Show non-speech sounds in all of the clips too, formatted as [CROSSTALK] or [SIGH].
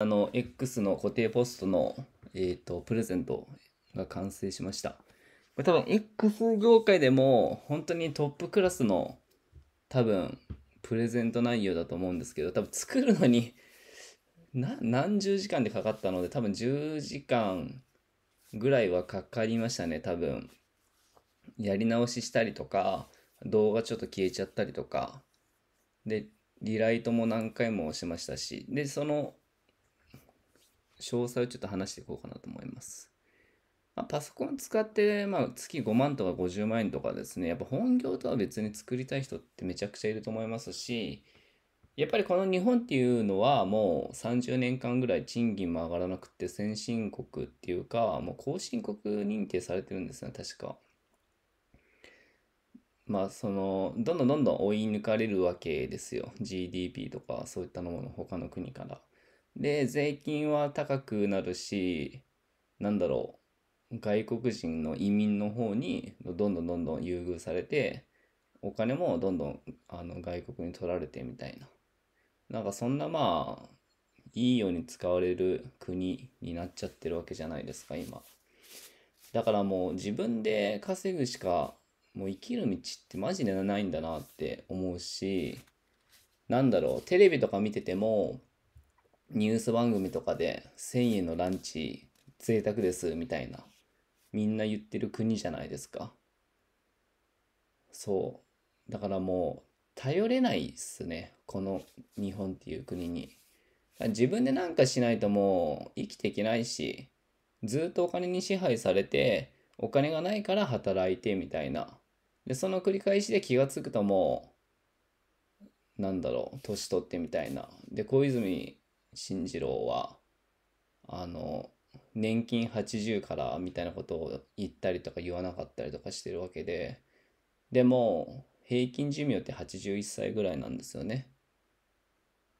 あの、X の固定ポストの、えっ、ー、と、プレゼントが完成しました。これ多分、X 業界でも、本当にトップクラスの、多分、プレゼント内容だと思うんですけど、多分作るのに何十時間でかかったので、多分10時間ぐらいはかかりましたね、多分。やり直ししたりとか、動画ちょっと消えちゃったりとか、で、リライトも何回もしましたし、で、その詳細をちょっと話していこうかなと思います。まあ、パソコン使って、まあ、月5万とか50万円とかですね、やっぱ本業とは別に作りたい人ってめちゃくちゃいると思いますし、やっぱりこの日本っていうのはもう30年間ぐらい賃金も上がらなくて先進国っていうか、もう後進国認定されてるんですね、確か。まあその、どんどんどんどん追い抜かれるわけですよ。GDP とかそういったのもの、他の国から。で、税金は高くなるし、なんだろう、外国人の移民の方にどんどんどんどん優遇されて、お金もどんどんあの外国に取られてみたいな。なんかそんなまあ、いいように使われる国になっちゃってるわけじゃないですか、今。だからもう自分で稼ぐしか、もう生きる道ってマジでないんだなって思うし、なんだろう、テレビとか見てても、ニュース番組とかで1000円のランチ贅沢ですみたいなみんな言ってる国じゃないですかそうだからもう頼れないっすねこの日本っていう国に自分で何かしないともう生きていけないしずっとお金に支配されてお金がないから働いてみたいなでその繰り返しで気が付くともうなんだろう年取ってみたいなで小泉進次郎は、あの、年金80からみたいなことを言ったりとか言わなかったりとかしてるわけで、でも、平均寿命って81歳ぐらいなんですよね。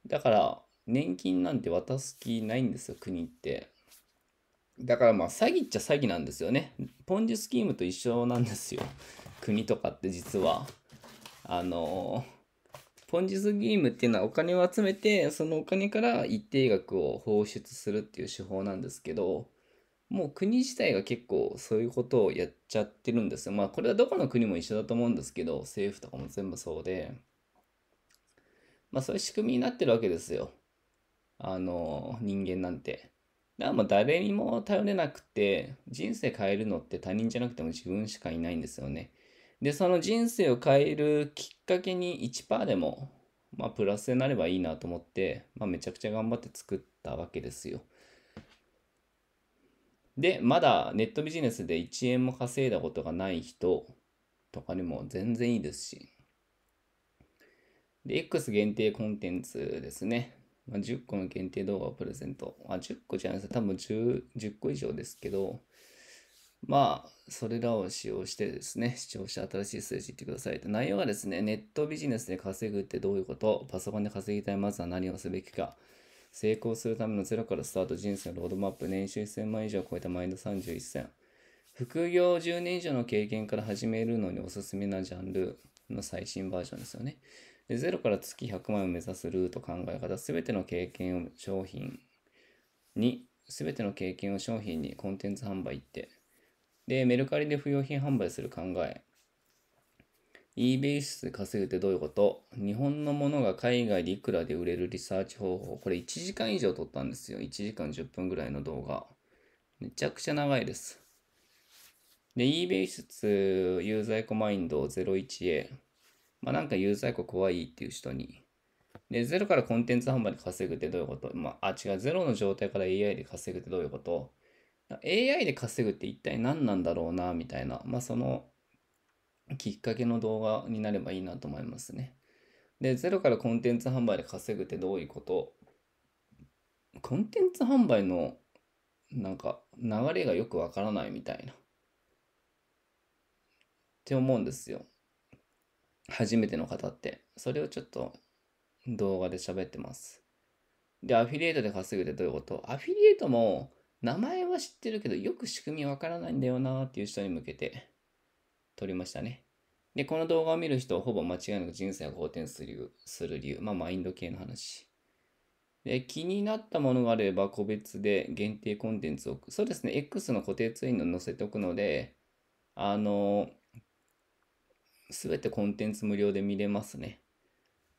だから、年金なんて渡す気ないんですよ、国って。だからまあ、詐欺っちゃ詐欺なんですよね。ポンジスキームと一緒なんですよ。国とかって実は。あのーポンジスギームっていうのはお金を集めて、そのお金から一定額を放出するっていう手法なんですけど、もう国自体が結構そういうことをやっちゃってるんですよ。まあこれはどこの国も一緒だと思うんですけど、政府とかも全部そうで、まあそういう仕組みになってるわけですよ。あの、人間なんて。だからもう誰にも頼れなくて、人生変えるのって他人じゃなくても自分しかいないんですよね。で、その人生を変えるきっかけに1%でも、まあ、プラスになればいいなと思って、まあ、めちゃくちゃ頑張って作ったわけですよ。で、まだネットビジネスで1円も稼いだことがない人とかにも全然いいですし。で、X 限定コンテンツですね。まあ、10個の限定動画をプレゼント。あ、10個じゃないです。多分 10, 10個以上ですけど、まあ、それらを使用してですね、視聴者新しい数字言ってくださいと。内容がですね、ネットビジネスで稼ぐってどういうことパソコンで稼ぎたい、まずは何をすべきか。成功するためのゼロからスタート、人生のロードマップ、年収1000万以上を超えたマインド31選。副業10年以上の経験から始めるのにおすすめなジャンルの最新バージョンですよね。でゼロから月100万を目指すルート、考え方、すべての経験を商品に、すべての経験を商品にコンテンツ販売って、で、メルカリで不用品販売する考え。eBay 室で稼ぐってどういうこと日本のものが海外でいくらで売れるリサーチ方法。これ1時間以上撮ったんですよ。1時間10分ぐらいの動画。めちゃくちゃ長いです。で、eBay 輸有在庫マインド 01A。まあなんか有在庫怖いっていう人に。で、ゼロからコンテンツ販売で稼ぐってどういうことまあ、あ、違う。ゼロの状態から AI で稼ぐってどういうこと AI で稼ぐって一体何なんだろうな、みたいな、まあ、そのきっかけの動画になればいいなと思いますね。で、ゼロからコンテンツ販売で稼ぐってどういうことコンテンツ販売のなんか流れがよくわからないみたいな。って思うんですよ。初めての方って。それをちょっと動画で喋ってます。で、アフィリエイトで稼ぐってどういうことアフィリエイトも名前は知ってるけど、よく仕組みわからないんだよなっていう人に向けて撮りましたね。で、この動画を見る人はほぼ間違いなく人生が好転する理由。まあ、マインド系の話。で、気になったものがあれば個別で限定コンテンツを、そうですね、X の固定ツインの載せておくので、あの、すべてコンテンツ無料で見れますね。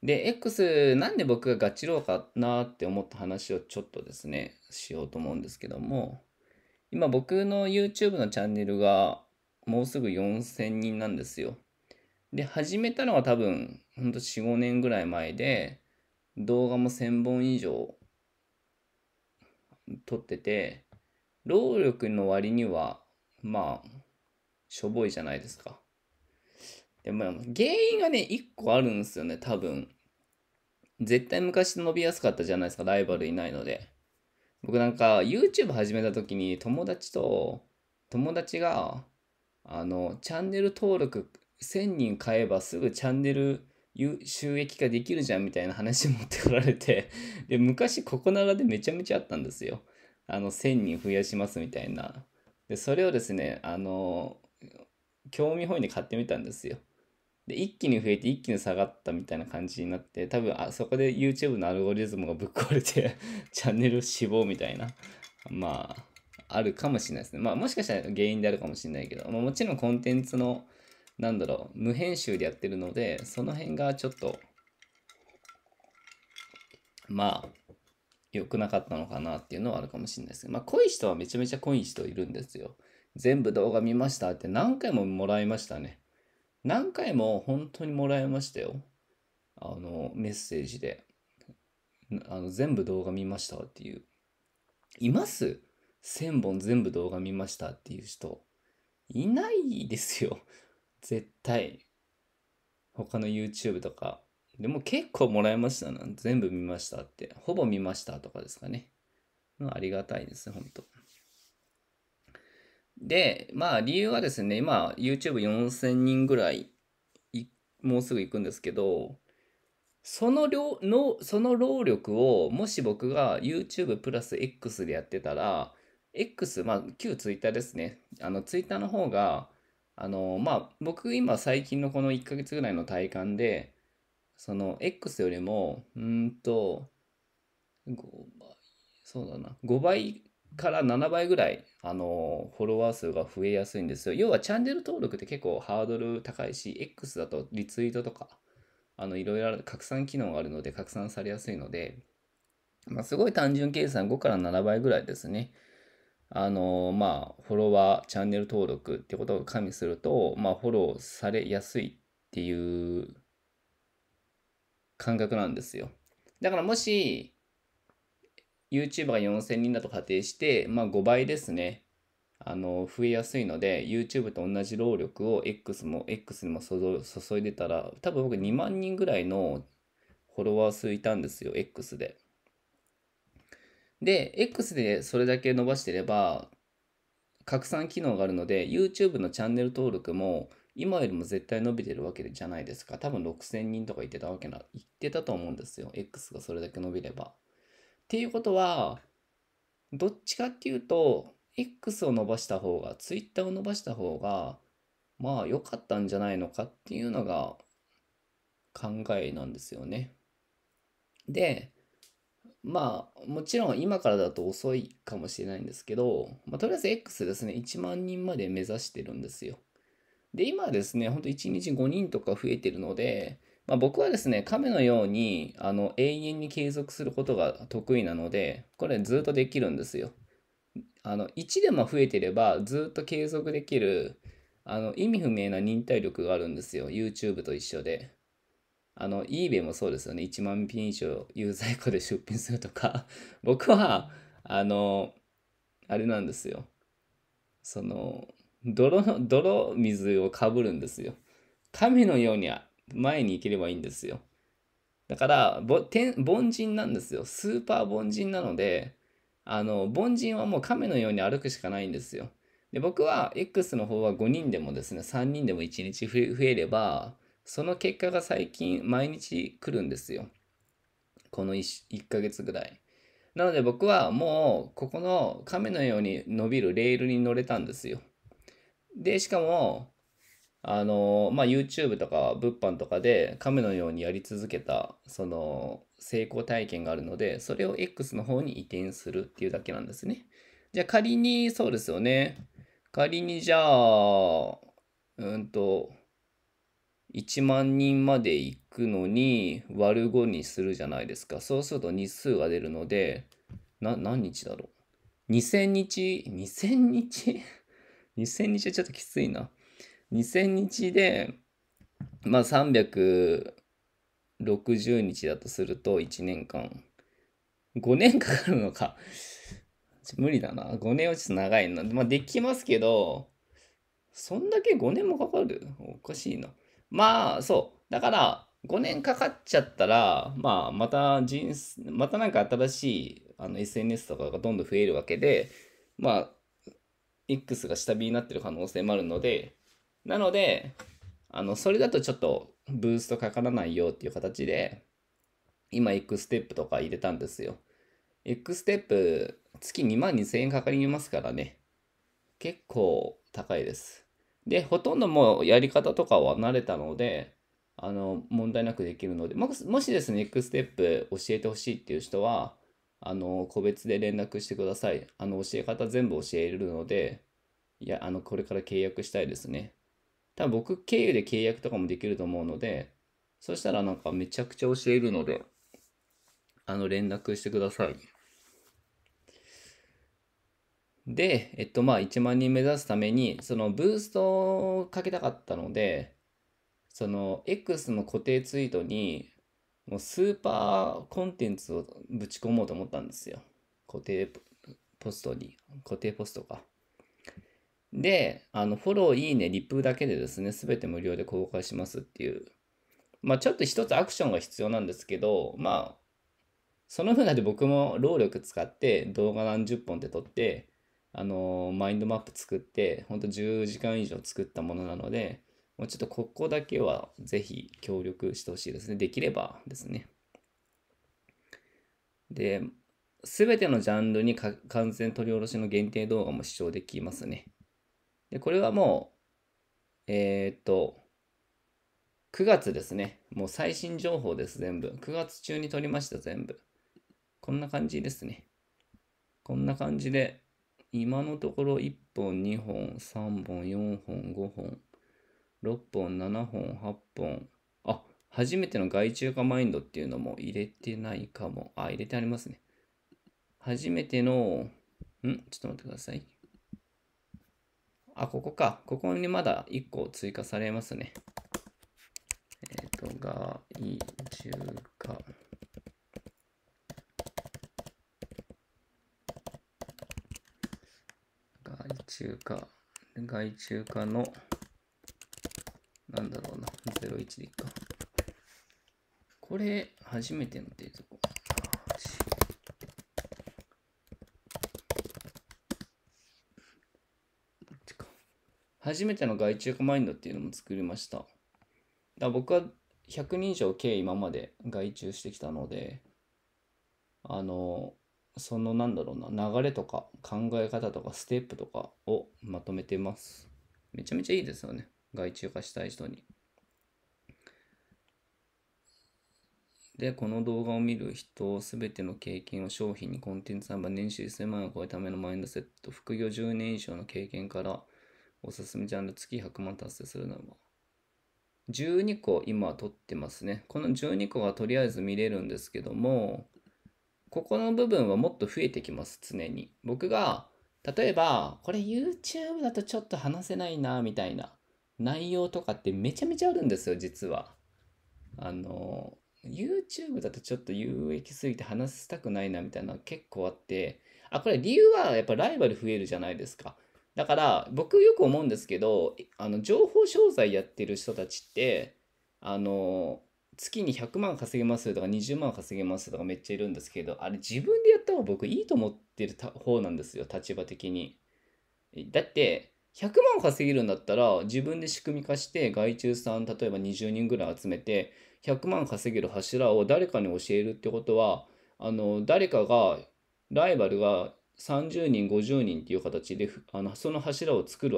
で、X なんで僕がガチローかなって思った話をちょっとですね、しようと思うんですけども、今僕の YouTube のチャンネルがもうすぐ4000人なんですよ。で、始めたのは多分、ほんと4、5年ぐらい前で、動画も1000本以上撮ってて、労力の割には、まあ、しょぼいじゃないですか。でも、原因がね、1個あるんですよね、多分。絶対昔伸びやすかったじゃないですか、ライバルいないので。僕なんか YouTube 始めた時に友達と、友達が、あの、チャンネル登録1000人買えばすぐチャンネル収益化できるじゃんみたいな話持ってこられてで、昔ここならでめちゃめちゃあったんですよ。あの、1000人増やしますみたいな。で、それをですね、あの、興味本位で買ってみたんですよ。で一気に増えて一気に下がったみたいな感じになって多分あそこで YouTube のアルゴリズムが [LAUGHS] ぶっ壊れて [LAUGHS] チャンネル死亡みたいなまああるかもしれないですねまあもしかしたら原因であるかもしれないけど、まあ、もちろんコンテンツのなんだろう無編集でやってるのでその辺がちょっとまあ良くなかったのかなっていうのはあるかもしれないですけどまあ濃い人はめちゃめちゃ濃い人いるんですよ全部動画見ましたって何回ももらいましたね何回も本当にもらいましたよ。あの、メッセージで。あの全部動画見ましたっていう。います ?1000 本全部動画見ましたっていう人。いないですよ。絶対。他の YouTube とか。でも結構もらいましたな。全部見ましたって。ほぼ見ましたとかですかね。ありがたいです、本当で、まあ理由はですね、今 YouTube4000 人ぐらいもうすぐ行くんですけど、その量の、その労力をもし僕が YouTube プラス X でやってたら、X、まあ旧 Twitter ですね。あの Twitter の方が、あのまあ僕今最近のこの1ヶ月ぐらいの体感で、その X よりも、うんと、5倍、そうだな、5倍から7倍ぐらい、あの、フォロワー数が増えやすいんですよ。要はチャンネル登録って結構ハードル高いし、X だとリツイートとか、あの、いろいろある、拡散機能があるので、拡散されやすいので、まあ、すごい単純計算5から7倍ぐらいですね。あの、まあ、フォロワー、チャンネル登録ってことを加味すると、まあ、フォローされやすいっていう感覚なんですよ。だからもし、YouTube が4000人だと仮定して、まあ、5倍ですね。あの、増えやすいので、YouTube と同じ労力を X も、X にも注いでたら、多分僕2万人ぐらいのフォロワー数いたんですよ、X で。で、X でそれだけ伸ばしてれば、拡散機能があるので、YouTube のチャンネル登録も、今よりも絶対伸びてるわけじゃないですか。多分6000人とか言ってたわけな、言ってたと思うんですよ。X がそれだけ伸びれば。っていうことは、どっちかっていうと、X を伸ばした方が、Twitter を伸ばした方が、まあ良かったんじゃないのかっていうのが考えなんですよね。で、まあもちろん今からだと遅いかもしれないんですけど、まあ、とりあえず X ですね、1万人まで目指してるんですよ。で、今はですね、ほんと1日5人とか増えてるので、まあ、僕はですね、亀のようにあの永遠に継続することが得意なので、これずっとできるんですよ。あの1でも増えてればずっと継続できるあの意味不明な忍耐力があるんですよ。YouTube と一緒で。あの eBay もそうですよね。1万品以上有在庫で出品するとか。[LAUGHS] 僕は、あの、あれなんですよ。その、泥の、泥水をかぶるんですよ。神のように前に行ければいいんですよ。だから、凡人なんですよ。スーパー凡人なので、あの、凡人はもう亀のように歩くしかないんですよ。で、僕は X の方は5人でもですね、3人でも1日増えれば、その結果が最近毎日来るんですよ。この 1, 1ヶ月ぐらい。なので僕はもうここの亀のように伸びるレールに乗れたんですよ。で、しかもあの、まあ、YouTube とか物販とかで亀のようにやり続けた、その、成功体験があるので、それを X の方に移転するっていうだけなんですね。じゃあ仮に、そうですよね。仮にじゃあ、うんと、1万人まで行くのに割る5にするじゃないですか。そうすると日数が出るので、な、何日だろう。2000日、2000日2000 [LAUGHS] 日はちょっときついな。2000日で、まあ、360日だとすると、1年間。5年かかるのか。無理だな。5年はちょっと長いな。まあ、できますけど、そんだけ5年もかかるおかしいな。まあ、そう。だから、5年かかっちゃったら、まあ、また人、生またなんか新しいあの SNS とかがどんどん増えるわけで、まあ、X が下火になってる可能性もあるので、なので、あの、それだとちょっとブーストかからないよっていう形で、今、X ステップとか入れたんですよ。X ステップ、月2万2000円かかりますからね。結構高いです。で、ほとんどもうやり方とかは慣れたので、あの、問題なくできるので、もしですね、X ステップ教えてほしいっていう人は、あの、個別で連絡してください。あの、教え方全部教えるので、いや、あの、これから契約したいですね。多分僕経由で契約とかもできると思うので、そしたらなんかめちゃくちゃ教えるので、あの連絡してください。で、えっとまあ1万人目指すために、そのブーストをかけたかったので、その X の固定ツイートに、もうスーパーコンテンツをぶち込もうと思ったんですよ。固定ポストに。固定ポストか。で、あの、フォロー、いいね、リプだけでですね、すべて無料で公開しますっていう。まあ、ちょっと一つアクションが必要なんですけど、まあ、その船で僕も労力使って動画何十本って撮って、あのー、マインドマップ作って、ほんと10時間以上作ったものなので、もうちょっとここだけはぜひ協力してほしいですね。できればですね。で、すべてのジャンルに完全取り下ろしの限定動画も視聴できますね。で、これはもう、えー、っと、9月ですね。もう最新情報です、全部。9月中に撮りました、全部。こんな感じですね。こんな感じで、今のところ1本、2本、3本、4本、5本、6本、7本、8本。あ、初めての外中化マインドっていうのも入れてないかも。あ、入れてありますね。初めての、んちょっと待ってください。あ、ここか。ここにまだ1個追加されますね。えっ、ー、と、が、い、中華。外中華。外中華の、なんだろうな。01でいっか。これ、初めてのデー庫。初めての外注化マインドっていうのも作りました。だ僕は100人以上計今まで外注してきたので、あの、そのなんだろうな、流れとか考え方とかステップとかをまとめてます。めちゃめちゃいいですよね。外注化したい人に。で、この動画を見る人、すべての経験を商品にコンテンツ販売、年収1000万を超えるためのマインドセット、副業10年以上の経験から、おすすめジャンル月100万達成するのは。12個今撮ってますね。この12個はとりあえず見れるんですけども、ここの部分はもっと増えてきます、常に。僕が、例えば、これ YouTube だとちょっと話せないな、みたいな内容とかってめちゃめちゃあるんですよ、実は。あの、YouTube だとちょっと有益すぎて話したくないな、みたいな結構あって、あ、これ理由はやっぱライバル増えるじゃないですか。だから僕よく思うんですけどあの情報商材やってる人たちってあの月に100万稼げますとか20万稼げますとかめっちゃいるんですけどあれ自分でやった方が僕いいと思ってる方なんですよ立場的に。だって100万稼げるんだったら自分で仕組み化して外注さん例えば20人ぐらい集めて100万稼げる柱を誰かに教えるってことはあの誰かがライバルが30人、50人っていう形で、あのその柱を作る、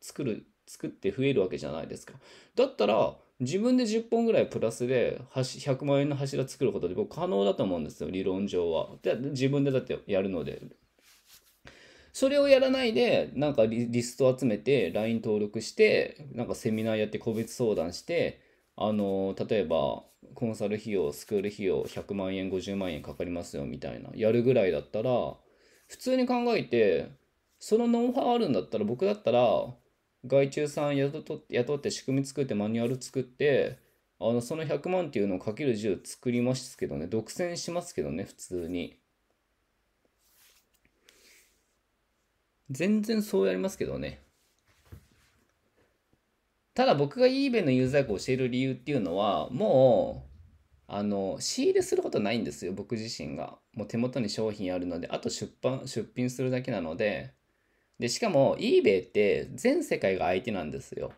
作る、作って増えるわけじゃないですか。だったら、自分で10本ぐらいプラスで100万円の柱作ることで僕可能だと思うんですよ、理論上は。で自分でだってやるので。それをやらないで、なんかリスト集めて、LINE 登録して、なんかセミナーやって個別相談して、あの、例えば、コンサル費用、スクール費用100万円、50万円かかりますよみたいな、やるぐらいだったら、普通に考えてそのノウハウあるんだったら僕だったら外注さん雇雇って仕組み作ってマニュアル作ってあのその100万っていうのをかける10作りますけどね独占しますけどね普通に全然そうやりますけどねただ僕が eBay のユーザーが教える理由っていうのはもうあの仕入れすることないんですよ僕自身がもう手元に商品あるのであと出版出品するだけなのででしかも eBay って全世界が相手なんですよ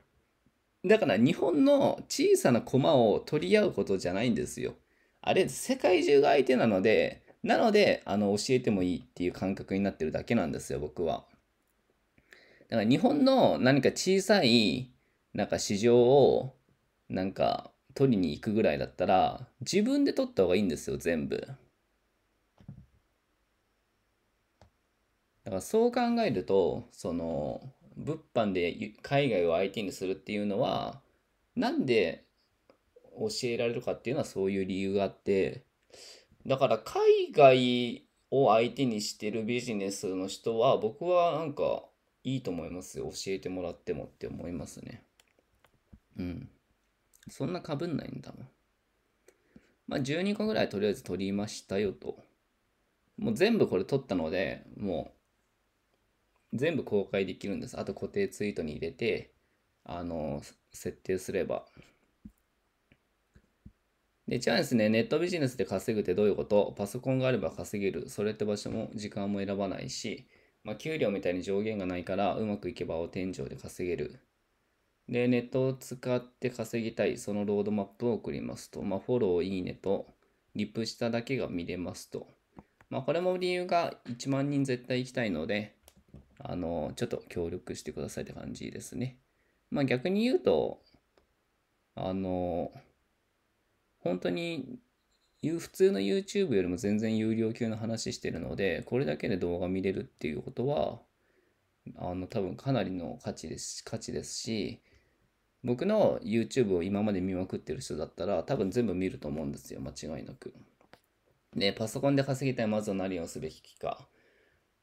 だから日本の小さな駒を取り合うことじゃないんですよあれ世界中が相手なのでなのであの教えてもいいっていう感覚になってるだけなんですよ僕はだから日本の何か小さいなんか市場をなんか取りに行くぐらいだったら、自分で取った方がいいんですよ、全部。だからそう考えると、その、物販で海外を相手にするっていうのは、なんで教えられるかっていうのはそういう理由があって、だから海外を相手にしてるビジネスの人は、僕はなんかいいと思いますよ。教えてもらってもって思いますね。うん。そんなかぶんないんだもん。まあ、12個ぐらいとりあえず取りましたよと。もう全部これ取ったので、もう全部公開できるんです。あと固定ツイートに入れて、あの、設定すれば。で、じゃあですね、ネットビジネスで稼ぐってどういうことパソコンがあれば稼げる。それって場所も時間も選ばないし、まあ、給料みたいに上限がないから、うまくいけばお天井で稼げる。で、ネットを使って稼ぎたい、そのロードマップを送りますと。まあ、フォロー、いいねと、リプしただけが見れますと。まあ、これも理由が1万人絶対行きたいので、あの、ちょっと協力してくださいって感じですね。まあ、逆に言うと、あの、本当に、普通の YouTube よりも全然有料級の話してるので、これだけで動画見れるっていうことは、あの、多分かなりの価値です、価値ですし、僕の YouTube を今まで見まくってる人だったら多分全部見ると思うんですよ間違いなくでパソコンで稼ぎたいまずは何をすべきか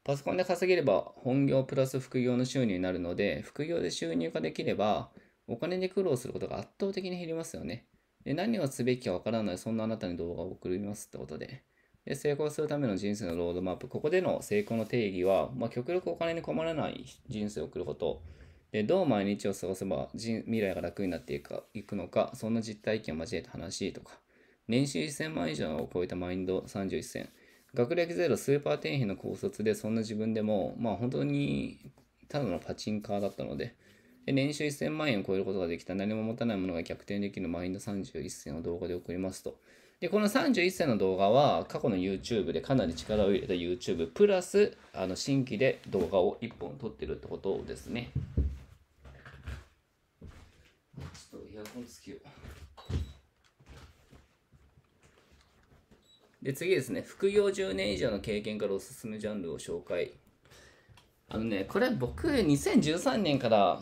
パソコンで稼げれば本業プラス副業の収入になるので副業で収入ができればお金で苦労することが圧倒的に減りますよねで何をすべきかわからないそんなあなたに動画を送りますってことでで成功するための人生のロードマップここでの成功の定義は、まあ、極力お金に困らない人生を送ることでどう毎日を過ごせば人未来が楽になっていくかいくのかそんな実体験を交えて話とか年収1000万以上を超えたマインド31選学歴ゼロスーパー転品の高卒でそんな自分でもまあ本当にただのパチンカーだったのでで年収1000万円を超えることができた何も持たないものが逆転できるマインド31選を動画で送りますとで、この31歳の動画は過去の YouTube でかなり力を入れた YouTube プラスあの新規で動画を1本撮ってるってことですね。ちょっとエアコンつけよう。で、次ですね。副業10年以上の経験からおすすめジャンルを紹介。あのね、これ僕2013年から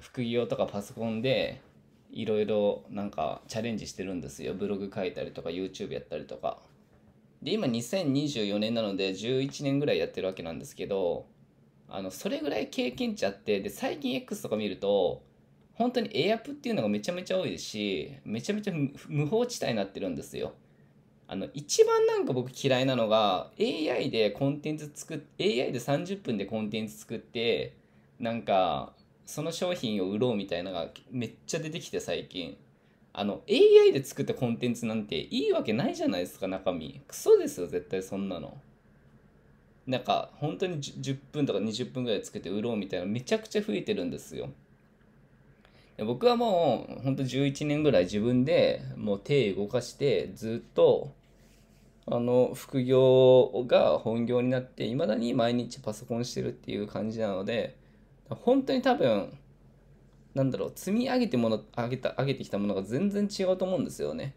副業とかパソコンでいろいろなんかチャレンジしてるんですよ。ブログ書いたりとか YouTube やったりとか。で、今2024年なので11年ぐらいやってるわけなんですけど、あの、それぐらい経験値あって、で、最近 X とか見ると、本当にエアプっていうのがめちゃめちゃ多いですし、めちゃめちゃ無法地帯になってるんですよ。あの、一番なんか僕嫌いなのが、AI でコンテンツ作っ、て AI で30分でコンテンツ作って、なんか、その商品を売ろうみたいなのがめっちゃ出てきて最近。あの、AI で作ったコンテンツなんていいわけないじゃないですか、中身。クソですよ、絶対そんなの。なんか、本当に10分とか20分ぐらい作って売ろうみたいなめちゃくちゃ増えてるんですよ。僕はもうほんと11年ぐらい自分でもう手動かしてずっとあの副業が本業になっていまだに毎日パソコンしてるっていう感じなので本当に多分なんだろう積み上げてもの上げた上げてきたものが全然違うと思うんですよね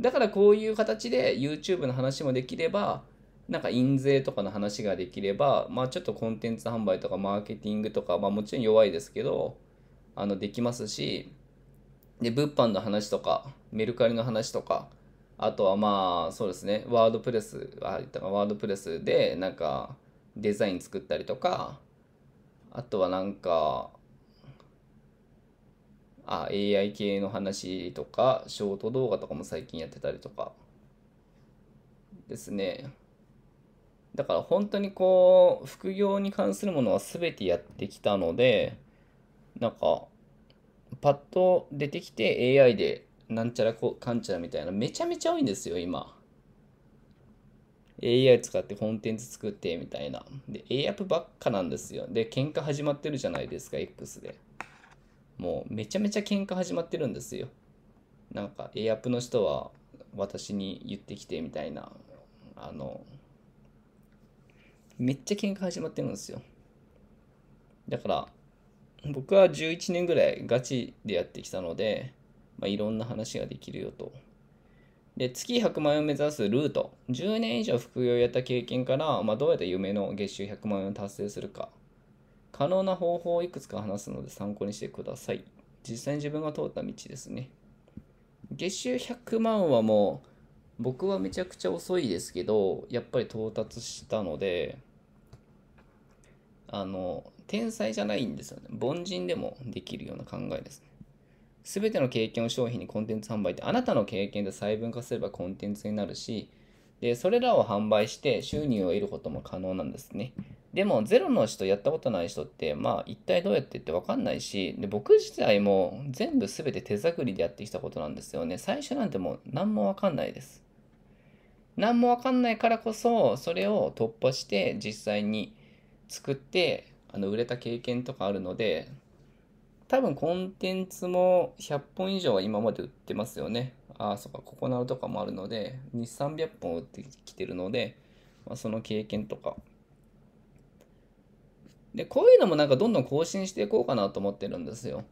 だからこういう形で YouTube の話もできればなんか印税とかの話ができればまあちょっとコンテンツ販売とかマーケティングとかまあもちろん弱いですけどあのできますしで物販の話とかメルカリの話とかあとはまあそうですねワードプレスあったかワードプレスでなんかデザイン作ったりとかあとはなんかあ AI 系の話とかショート動画とかも最近やってたりとかですねだから本当にこう副業に関するものは全てやってきたのでなんか、パッと出てきて AI でなんちゃらこかんちゃらみたいな、めちゃめちゃ多いんですよ、今。AI 使ってコンテンツ作ってみたいな。で、AI アップばっかなんですよ。で、喧嘩始まってるじゃないですか、X で。もうめちゃめちゃ喧嘩始まってるんですよ。なんか a アップの人は私に言ってきてみたいな。あの、めっちゃ喧嘩始まってるんですよ。だから、僕は11年ぐらいガチでやってきたので、まあ、いろんな話ができるよと。で、月100万円を目指すルート。10年以上副業をやった経験から、まあ、どうやって夢の月収100万円を達成するか。可能な方法をいくつか話すので参考にしてください。実際に自分が通った道ですね。月収100万はもう、僕はめちゃくちゃ遅いですけど、やっぱり到達したので、あの、天才じゃないんですよね。凡人でもできるような考えですね。すべての経験を商品にコンテンツ販売って、あなたの経験で細分化すればコンテンツになるし、で、それらを販売して収入を得ることも可能なんですね。でも、ゼロの人、やったことない人って、まあ、一体どうやってって分かんないし、で僕自体も全部全て手作りでやってきたことなんですよね。最初なんてもう何も分かんないです。何も分かんないからこそ、それを突破して実際に作ってあの売れた経験とかあるので、多分コンテンツも100本以上は今まで売ってますよね。ああ、そっか、ココナルとかもあるので、2、300本売ってきてるので、まあ、その経験とか。で、こういうのもなんかどんどん更新していこうかなと思ってるんですよ。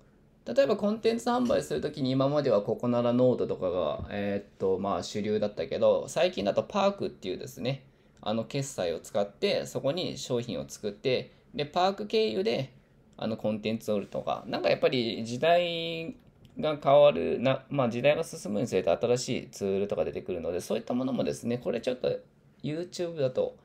例えばコンテンツ販売するときに今まではココナラノードとかが、えー、っと、まあ主流だったけど、最近だとパークっていうですね、あの決済を使って、そこに商品を作って、で、パーク経由で、あの、コンテンツを売るとか、なんかやっぱり時代が変わるな、まあ、時代が進むにつれて新しいツールとか出てくるので、そういったものもですね、これちょっと YouTube だと、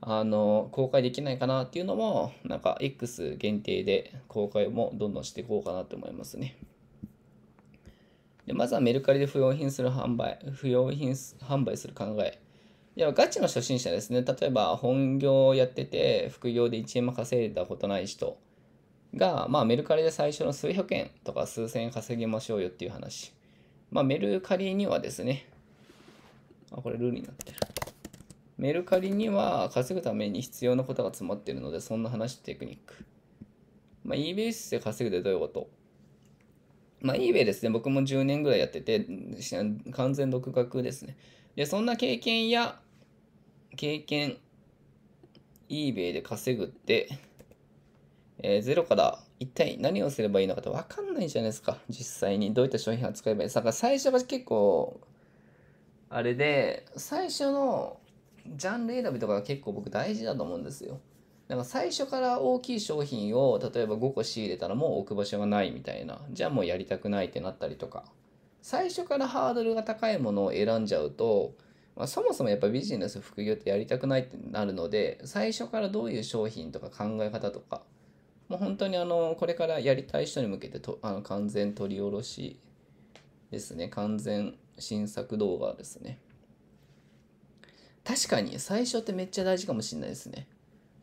あの、公開できないかなっていうのも、なんか X 限定で公開もどんどんしていこうかなと思いますね。でまずはメルカリで不用品する販売、不用品販売する考えいや、ガチの初心者ですね。例えば、本業をやってて、副業で1円も稼いだことない人が、まあ、メルカリで最初の数百円とか数千円稼ぎましょうよっていう話。まあ、メルカリにはですね、あ、これルールになってる。メルカリには稼ぐために必要なことが詰まってるので、そんな話テクニック。まあ、e ベースで稼ぐってどういうことまあ、eBay ですね。僕も10年ぐらいやってて、完全独学ですね。で、そんな経験や、経験 eBay で稼ぐって、えー、ゼロから一体何をすればいいのかって分かんないじゃないですか実際にどういった商品を扱えばいいだから最初は結構あれで最初のジャンル選びとかが結構僕大事だと思うんですよなんか最初から大きい商品を例えば5個仕入れたらもう置く場所がないみたいなじゃあもうやりたくないってなったりとか最初からハードルが高いものを選んじゃうとまあ、そもそもやっぱビジネス副業ってやりたくないってなるので最初からどういう商品とか考え方とかもう本当にあのこれからやりたい人に向けてとあの完全取り下ろしですね完全新作動画ですね確かに最初ってめっちゃ大事かもしれないですね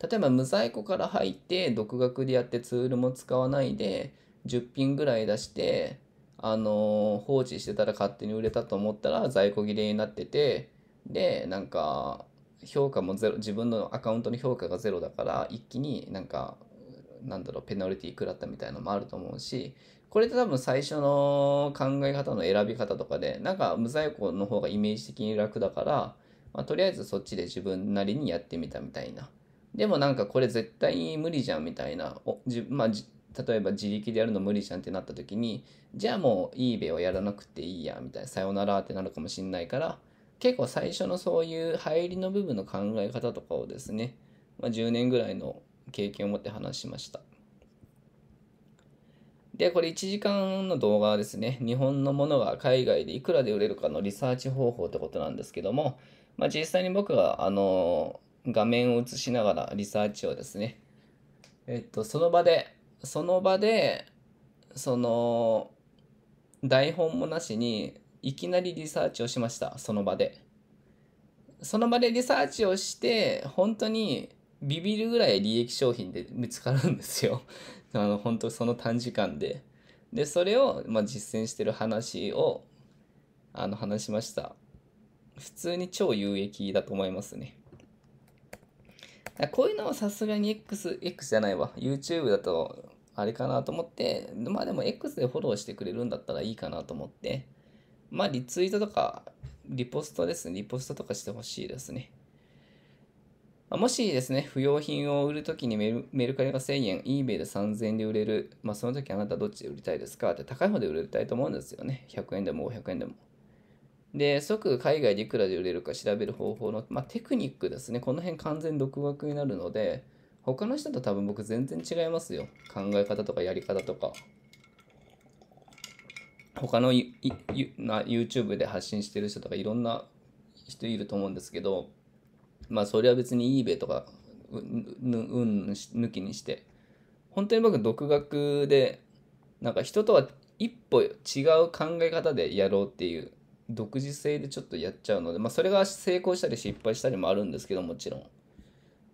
例えば無在庫から入って独学でやってツールも使わないで10品ぐらい出してあの放置してたら勝手に売れたと思ったら在庫切れになっててでなんか評価もゼロ自分のアカウントの評価がゼロだから一気になんかなんだろうペナルティ食らったみたいのもあると思うしこれって多分最初の考え方の選び方とかでなんか無在庫の方がイメージ的に楽だから、まあ、とりあえずそっちで自分なりにやってみたみたいなでもなんかこれ絶対に無理じゃんみたいなおじ、まあ、例えば自力でやるの無理じゃんってなった時にじゃあもう eBay をやらなくていいやみたいなさよならってなるかもしんないから結構最初のそういう入りの部分の考え方とかをですね、まあ、10年ぐらいの経験を持って話しました。で、これ1時間の動画はですね、日本のものが海外でいくらで売れるかのリサーチ方法ってことなんですけども、まあ、実際に僕があの画面を映しながらリサーチをですね、えっと、その場で、その場で、その、台本もなしにいきなりリサーチをしました、その場で。その場でリサーチをして、本当にビビるぐらい利益商品で見つかるんですよ。[LAUGHS] あの、本当その短時間で。で、それを、まあ、実践してる話を、あの、話しました。普通に超有益だと思いますね。こういうのはさすがに X、X じゃないわ。YouTube だと、あれかなと思って、まあでも X でフォローしてくれるんだったらいいかなと思って、まあ、リツイートとか、リポストですね。リポストとかしてほしいですね。もしですね、不要品を売るときにメルカリが1000円、eBay で3000円で売れる、まあその時あなたどっちで売りたいですかって高い方で売りたいと思うんですよね。100円でも500円でも。で、即海外でいくらで売れるか調べる方法の、まあ、テクニックですね。この辺完全独学になるので、他の人と多分僕全然違いますよ。考え方とかやり方とか。他の YouTube で発信してる人とかいろんな人いると思うんですけど、まあそれは別に eBay とか、うん、抜きにして、本当に僕独学で、なんか人とは一歩違う考え方でやろうっていう独自性でちょっとやっちゃうので、まあそれが成功したり失敗したりもあるんですけどもちろん。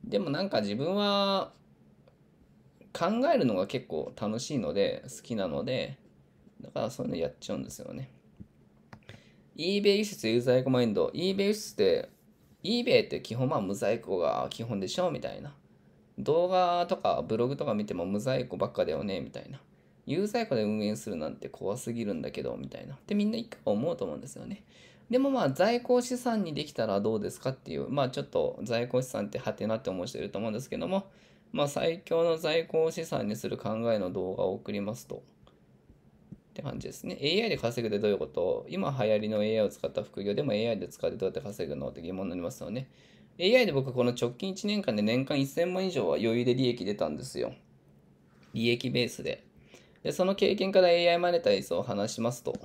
でもなんか自分は考えるのが結構楽しいので、好きなので、だからそういうのやっちゃうんですよね。eBay 輸出有在庫マインド。eBay 輸出って、eBay って基本まあ無在庫が基本でしょみたいな。動画とかブログとか見ても無在庫ばっかだよねみたいな。有在庫で運営するなんて怖すぎるんだけどみたいな。ってみんな一回思うと思うんですよね。でもまあ在庫資産にできたらどうですかっていう、まあちょっと在庫資産ってはてなって思う人いると思うんですけども、まあ最強の在庫資産にする考えの動画を送りますと。って感じですね。AI で稼ぐってどういうこと今流行りの AI を使った副業でも AI で使ってどうやって稼ぐのって疑問になりますよね。AI で僕この直近1年間で年間1000万以上は余裕で利益出たんですよ。利益ベースで。で、その経験から AI マネタイズを話しますと。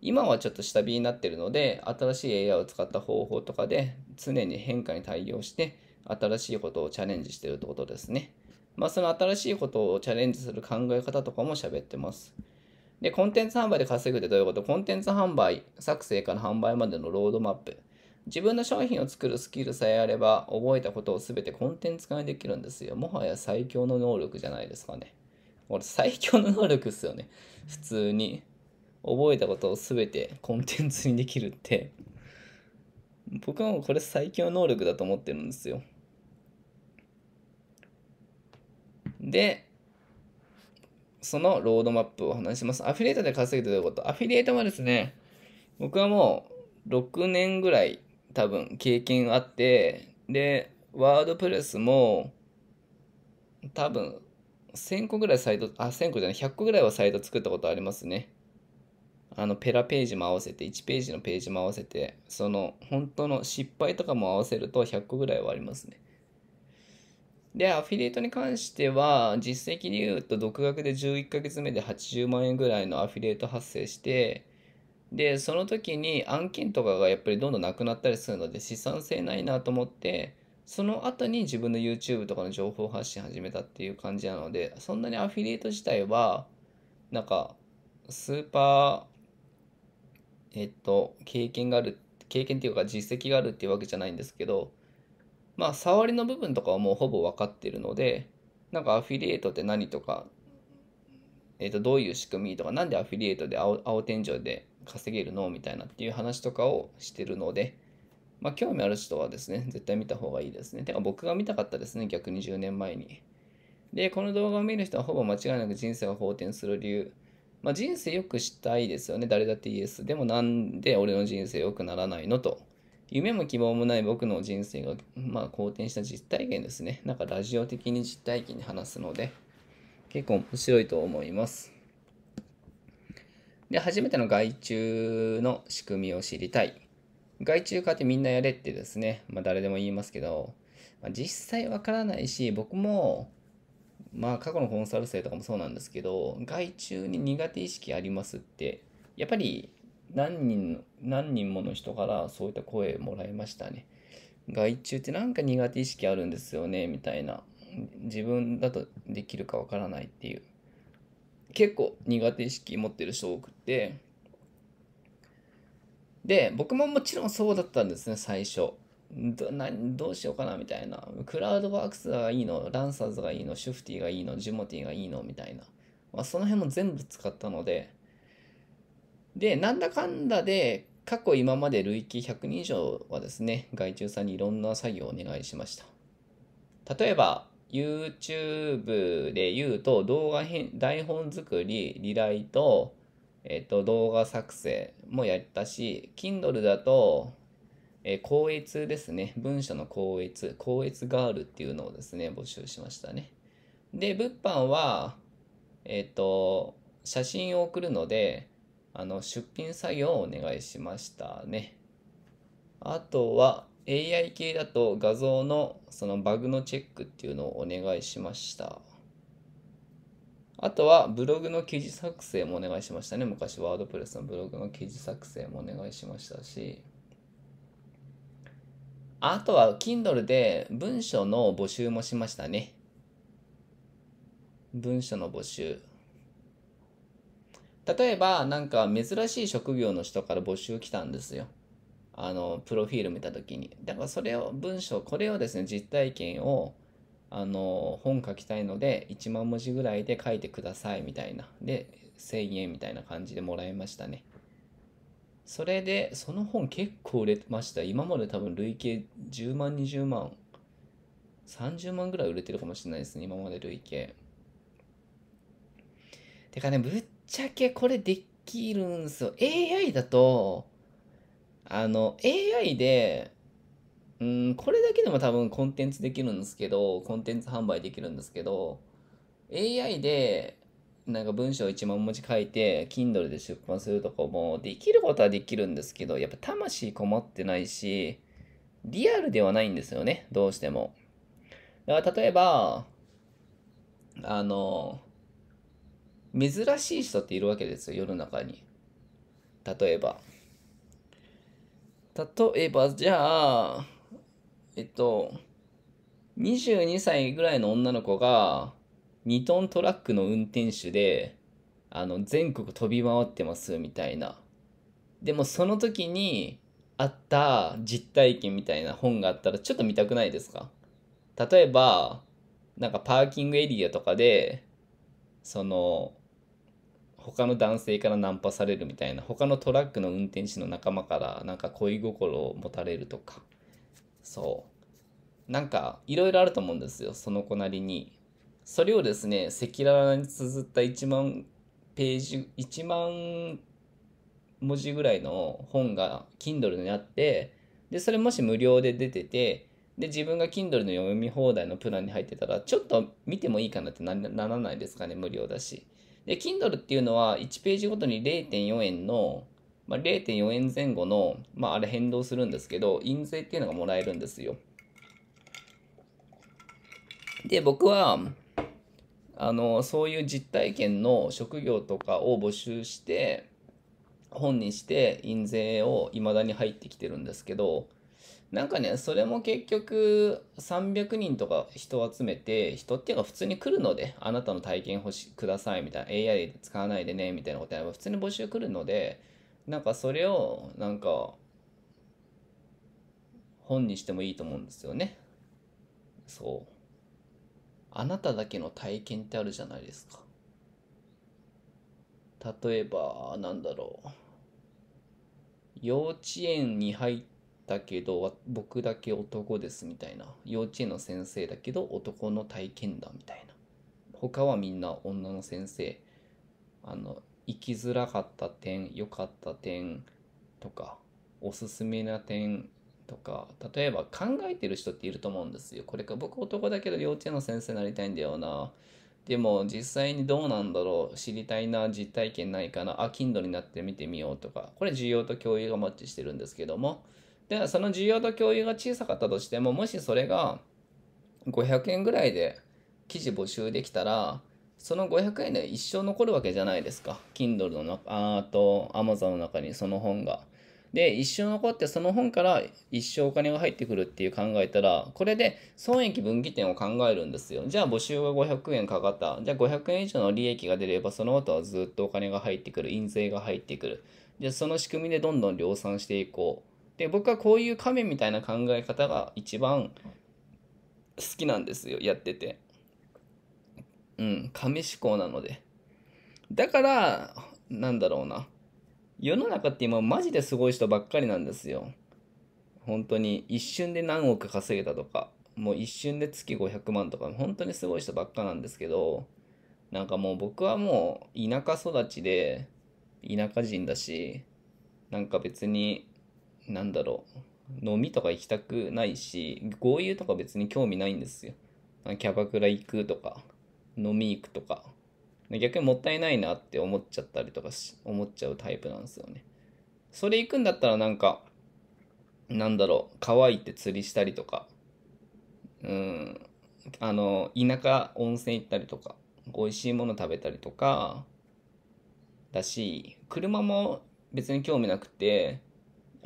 今はちょっと下火になってるので、新しい AI を使った方法とかで常に変化に対応して、新しいことをチャレンジしてるってことですね。まあ、その新しいことをチャレンジする考え方とかも喋ってます。で、コンテンツ販売で稼ぐってどういうことコンテンツ販売、作成から販売までのロードマップ。自分の商品を作るスキルさえあれば、覚えたことを全てコンテンツ化にできるんですよ。もはや最強の能力じゃないですかね。俺、最強の能力っすよね。普通に。覚えたことを全てコンテンツにできるって。僕はもうこれ最強能力だと思ってるんですよ。で、そのロードマップを話します。アフィリエイトで稼ぐということ。アフィリエイトはですね、僕はもう6年ぐらい多分経験あって、で、ワードプレスも多分1000個ぐらいサイト、あ、1000個じゃない、100個ぐらいはサイト作ったことありますね。あの、ペラページも合わせて、1ページのページも合わせて、その、本当の失敗とかも合わせると100個ぐらいはありますね。で、アフィリエイトに関しては、実績で言うと、独学で11ヶ月目で80万円ぐらいのアフィリエイト発生して、で、その時に案件とかがやっぱりどんどんなくなったりするので、資産性ないなと思って、その後に自分の YouTube とかの情報発信始めたっていう感じなので、そんなにアフィリエイト自体は、なんか、スーパー、えっと、経験がある、経験っていうか実績があるっていうわけじゃないんですけど、まあ触りの部分とかはもうほぼ分かってるのでなんかアフィリエイトって何とか、えー、とどういう仕組みとか何でアフィリエイトで青青天井で稼げるのみたいなっていう話とかをしてるので、まあ、興味ある人はですね絶対見た方がいいですねてか僕が見たかったですね逆に10年前にでこの動画を見る人はほぼ間違いなく人生が好転する理由まあ、人生良くしたいですよね誰だってイエスでもなんで俺の人生良くならないのと夢も希望もない僕の人生が、まあ、好転した実体験ですね。なんかラジオ的に実体験に話すので、結構面白いと思います。で、初めての外注の仕組みを知りたい。外注化ってみんなやれってですね、まあ、誰でも言いますけど、まあ、実際わからないし、僕も、まあ、過去のコンサル生とかもそうなんですけど、外注に苦手意識ありますって、やっぱり何人何人もの人からそういった声もらいましたね。害虫ってなんか苦手意識あるんですよねみたいな自分だとできるかわからないっていう結構苦手意識持ってる人多くてで僕ももちろんそうだったんですね最初どなどうしようかなみたいなクラウドワークスがいいのランサーズがいいのシュフティがいいのジュモティがいいのみたいな、まあ、その辺も全部使ったのでで、なんだかんだで、過去今まで累計100人以上はですね、外注さんにいろんな作業をお願いしました。例えば、YouTube で言うと、動画編、台本作り、リライト、えっ、と、動画作成もやったし、Kindle だと、えー、校閲ですね。文書の校閲、校閲ガールっていうのをですね、募集しましたね。で、物販は、えっ、と、写真を送るので、あの出品作業をお願いしましたね。あとは AI 系だと画像のそのバグのチェックっていうのをお願いしました。あとはブログの記事作成もお願いしましたね。昔ワードプレスのブログの記事作成もお願いしましたし。あとは Kindle で文章の募集もしましたね。文章の募集。例えば、なんか珍しい職業の人から募集来たんですよ。あの、プロフィール見た時に。だからそれを、文章、これをですね、実体験を、あの、本書きたいので、1万文字ぐらいで書いてください、みたいな。で、1000円みたいな感じでもらいましたね。それで、その本結構売れました。今まで多分累計10万、20万、30万ぐらい売れてるかもしれないですね。今まで累計。てかね、ぶっちゃけこれできるんすよ。AI だと、あの、AI で、うん、これだけでも多分コンテンツできるんですけど、コンテンツ販売できるんですけど、AI で、なんか文章1万文字書いて、Kindle で出版するとかも、できることはできるんですけど、やっぱ魂こもってないし、リアルではないんですよね、どうしても。だから例えば、あの、珍しい人っているわけですよ世の中に例えば例えばじゃあえっと22歳ぐらいの女の子が2トントラックの運転手であの全国飛び回ってますみたいなでもその時にあった実体験みたいな本があったらちょっと見たくないですか例えばなんかパーキングエリアとかでその他の男性からナンパされるみたいな他のトラックの運転手の仲間からなんか恋心を持たれるとかそうなんかいろいろあると思うんですよその子なりにそれをですね赤裸々に綴った1万ページ1万文字ぐらいの本が Kindle にあってでそれもし無料で出ててで自分が Kindle の読み放題のプランに入ってたらちょっと見てもいいかなってならないですかね無料だしで、Kindle っていうのは1ページごとに0.4円の、まあ、0.4円前後の、まあ、あれ変動するんですけど、印税っていうのがもらえるんですよ。で、僕は、あの、そういう実体験の職業とかを募集して、本にして印税を未だに入ってきてるんですけど、なんかね、それも結局300人とか人を集めて、人っていうか普通に来るので、あなたの体験欲しくださいみたいな、AI 使わないでねみたいなことやれば普通に募集来るので、なんかそれをなんか本にしてもいいと思うんですよね。そう。あなただけの体験ってあるじゃないですか。例えば、なんだろう。幼稚園に入ってだけど僕だけ男ですみたいな幼稚園の先生だけど男の体験だみたいな他はみんな女の先生あの生きづらかった点良かった点とかおすすめな点とか例えば考えてる人っていると思うんですよこれか僕男だけど幼稚園の先生になりたいんだよなでも実際にどうなんだろう知りたいな実体験ないかなあ近所になって見てみようとかこれ需要と共有がマッチしてるんですけどもじゃあその需要と共有が小さかったとしてももしそれが500円ぐらいで記事募集できたらその500円で一生残るわけじゃないですか Kindle の中あと Amazon の中にその本が。で一生残ってその本から一生お金が入ってくるっていう考えたらこれで損益分岐点を考えるんですよじゃあ募集が500円かかったじゃあ500円以上の利益が出ればその後はずっとお金が入ってくる印税が入ってくるでその仕組みでどんどん量産していこうで僕はこういう亀みたいな考え方が一番好きなんですよやっててうん亀思考なのでだからなんだろうな世の中って今マジですごい人ばっかりなんですよ本当に一瞬で何億稼げたとかもう一瞬で月500万とか本当にすごい人ばっかなんですけどなんかもう僕はもう田舎育ちで田舎人だしなんか別になんだろう、飲みとか行きたくないし、豪遊とか別に興味ないんですよ。キャバクラ行くとか、飲み行くとか。逆にもったいないなって思っちゃったりとかし、思っちゃうタイプなんですよね。それ行くんだったらなんか、なんだろう、川行って釣りしたりとか、うん、あの、田舎温泉行ったりとか、美味しいもの食べたりとか、だし、車も別に興味なくて、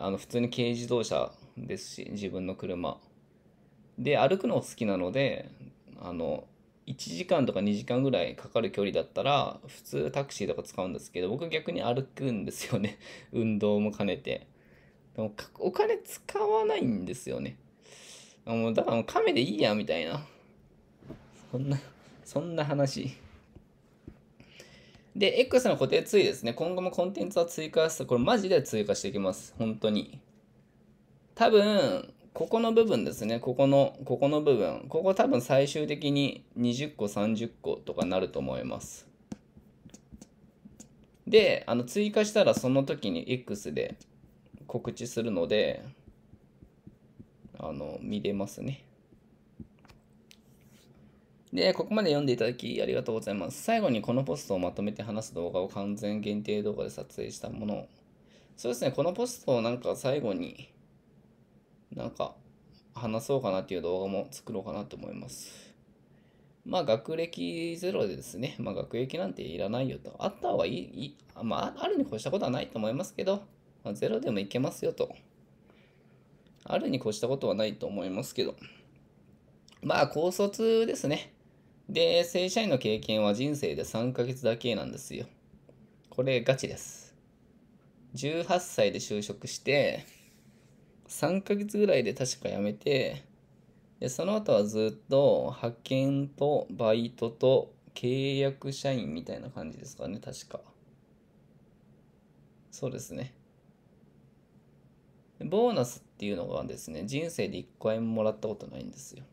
あの普通に軽自動車ですし自分の車で歩くの好きなのであの1時間とか2時間ぐらいかかる距離だったら普通タクシーとか使うんですけど僕は逆に歩くんですよね [LAUGHS] 運動も兼ねてでもお金使わないんですよねもうだからもう亀でいいやみたいなそんなそんな話で、X の固定ツイですね。今後もコンテンツは追加する。これマジで追加していきます。本当に。多分、ここの部分ですね。ここの、ここの部分。ここ多分最終的に20個、30個とかなると思います。で、あの、追加したらその時に X で告知するので、あの、見れますね。で、ここまで読んでいただきありがとうございます。最後にこのポストをまとめて話す動画を完全限定動画で撮影したものを。そうですね、このポストをなんか最後になんか話そうかなっていう動画も作ろうかなと思います。まあ学歴ゼロでですね、まあ学歴なんていらないよと。あった方がいい、まああるに越したことはないと思いますけど、まあ、ゼロでもいけますよと。あるに越したことはないと思いますけど。まあ高卒ですね。で、正社員の経験は人生で3ヶ月だけなんですよ。これガチです。18歳で就職して、3ヶ月ぐらいで確か辞めて、で、その後はずっと派遣とバイトと契約社員みたいな感じですかね、確か。そうですね。ボーナスっていうのがですね、人生で1回ももらったことないんですよ。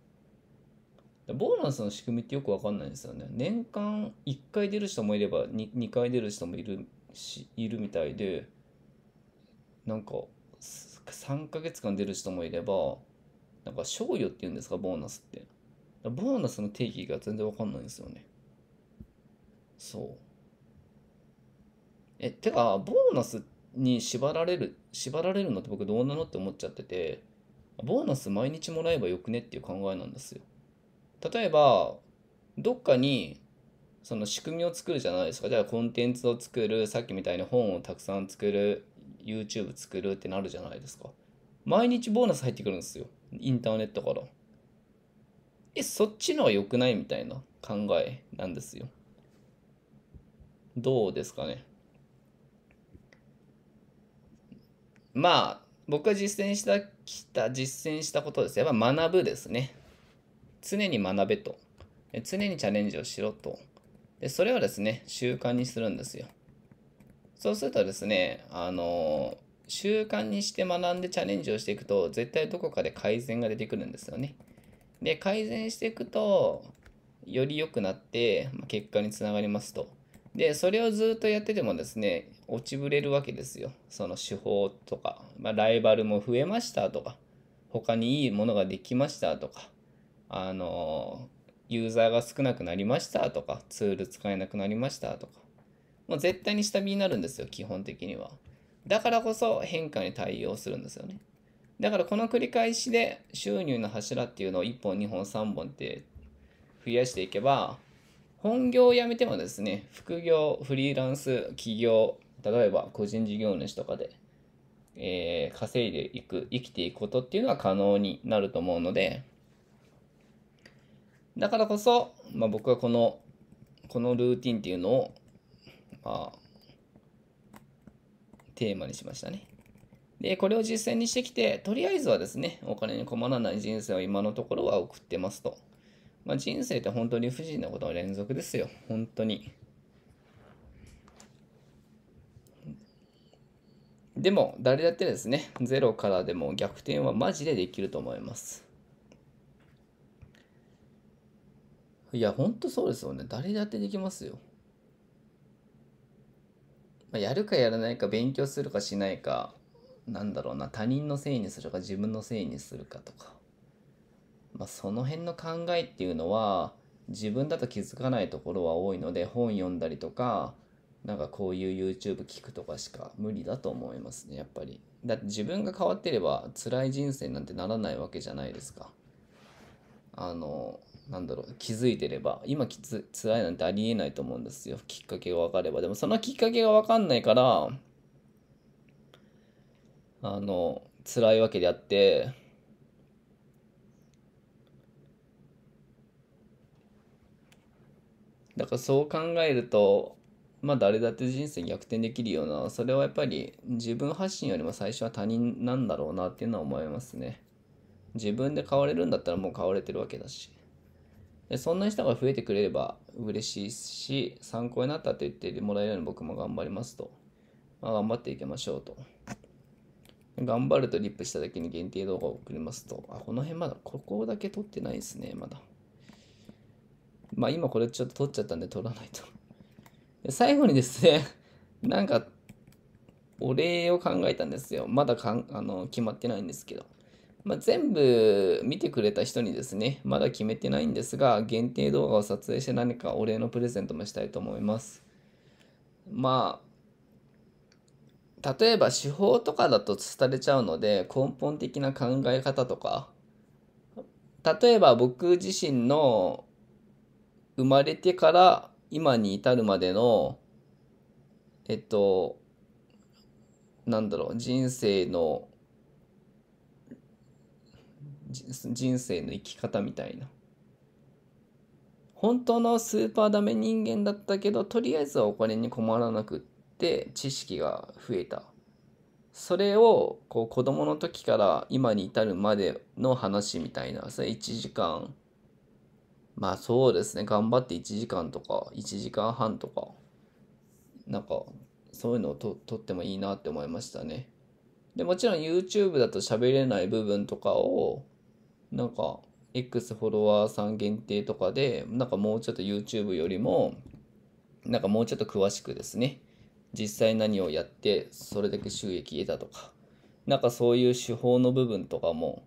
ボーナスの仕組みってよくわかんないんですよね。年間1回出る人もいれば 2, 2回出る人もいるし、いるみたいで、なんか3ヶ月間出る人もいれば、なんか賞与っていうんですか、ボーナスって。ボーナスの定義が全然わかんないんですよね。そう。え、てか、ボーナスに縛られる、縛られるのって僕どうなのって思っちゃってて、ボーナス毎日もらえばよくねっていう考えなんですよ。例えばどっかにその仕組みを作るじゃないですかじゃあコンテンツを作るさっきみたいに本をたくさん作る YouTube 作るってなるじゃないですか毎日ボーナス入ってくるんですよインターネットからえそっちのは良くないみたいな考えなんですよどうですかねまあ僕が実践したきた実践したことですやっぱ学ぶですね常に学べと。常にチャレンジをしろと。で、それをですね、習慣にするんですよ。そうするとですね、あの、習慣にして学んでチャレンジをしていくと、絶対どこかで改善が出てくるんですよね。で、改善していくと、より良くなって、ま結果につながりますと。で、それをずっとやっててもですね、落ちぶれるわけですよ。その手法とか、まあ、ライバルも増えましたとか、他にいいものができましたとか、あの、ユーザーが少なくなりましたとか、ツール使えなくなりましたとか、もう絶対に下火になるんですよ、基本的には。だからこそ変化に対応するんですよね。だからこの繰り返しで収入の柱っていうのを1本、2本、3本って増やしていけば、本業を辞めてもですね、副業、フリーランス、企業、例えば個人事業主とかで、えー、稼いでいく、生きていくことっていうのは可能になると思うので、だからこそ、まあ、僕はこの、このルーティンっていうのを、まあ、テーマにしましたね。で、これを実践にしてきて、とりあえずはですね、お金に困らない人生を今のところは送ってますと。まあ、人生って本当に不自由なことの連続ですよ。本当に。でも、誰だってですね、ゼロからでも逆転はマジでできると思います。いや、ほんとそうですよね。誰だってできますよ。まあ、やるかやらないか、勉強するかしないか、なんだろうな、他人のせいにするか、自分のせいにするかとか。まあ、その辺の考えっていうのは、自分だと気づかないところは多いので、本読んだりとか、なんかこういう YouTube 聞くとかしか無理だと思いますね、やっぱり。だって自分が変わってれば辛い人生なんてならないわけじゃないですか。あの、なんだろう、気づいてれば、今きつ、辛いなんてありえないと思うんですよ。きっかけが分かれば。でもそのきっかけが分かんないから、あの、辛いわけであって、だからそう考えると、まあ誰だって人生逆転できるような、それはやっぱり自分発信よりも最初は他人なんだろうなっていうのは思いますね。自分で変われるんだったらもう変われてるわけだし。でそんな人が増えてくれれば嬉しいし参考になったと言ってもらえるように僕も頑張りますと、まあ、頑張っていきましょうと頑張るとリップした時に限定動画を送りますとあこの辺まだここだけ撮ってないですねまだまあ今これちょっと撮っちゃったんで撮らないとで最後にですねなんかお礼を考えたんですよまだかんあの決まってないんですけどまあ、全部見てくれた人にですね、まだ決めてないんですが、限定動画を撮影して何かお礼のプレゼントもしたいと思います。まあ、例えば手法とかだと廃れちゃうので、根本的な考え方とか、例えば僕自身の生まれてから今に至るまでの、えっと、なんだろう、人生の人生の生き方みたいな本当のスーパーダメ人間だったけどとりあえずはお金に困らなくって知識が増えたそれをこう子供の時から今に至るまでの話みたいなそれ1時間まあそうですね頑張って1時間とか1時間半とかなんかそういうのをと撮ってもいいなって思いましたねでもちろん YouTube だと喋れない部分とかをなんか X フォロワーさん限定とかでなんかもうちょっと YouTube よりもなんかもうちょっと詳しくですね実際何をやってそれだけ収益得たとかなんかそういう手法の部分とかも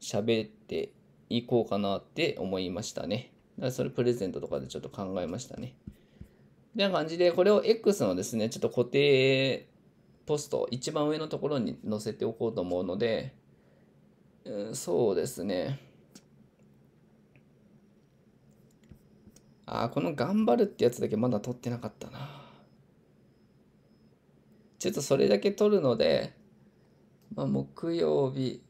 喋っていこうかなって思いましたね。だからそれプレゼントとかでちょっと考えましたね。みたいな感じで、これを X のですね、ちょっと固定ポスト、一番上のところに載せておこうと思うので、うん、そうですね。ああ、この頑張るってやつだけまだ取ってなかったな。ちょっとそれだけ取るので、まあ、木曜日、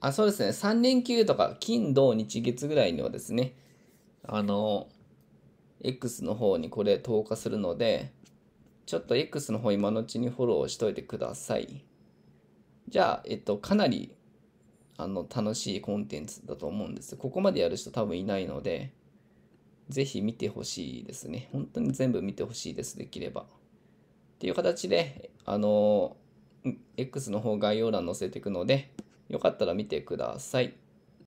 あ、そうですね、3連休とか、金、土、日、月ぐらいにはですね、あの、X の方にこれ投下するので、ちょっと X の方今のうちにフォローしといてください。じゃあ、えっと、かなりあの楽しいコンテンツだと思うんです。ここまでやる人多分いないので、ぜひ見てほしいですね。本当に全部見てほしいです、できれば。っていう形で、あの、X の方概要欄載せていくので、よかったら見てください。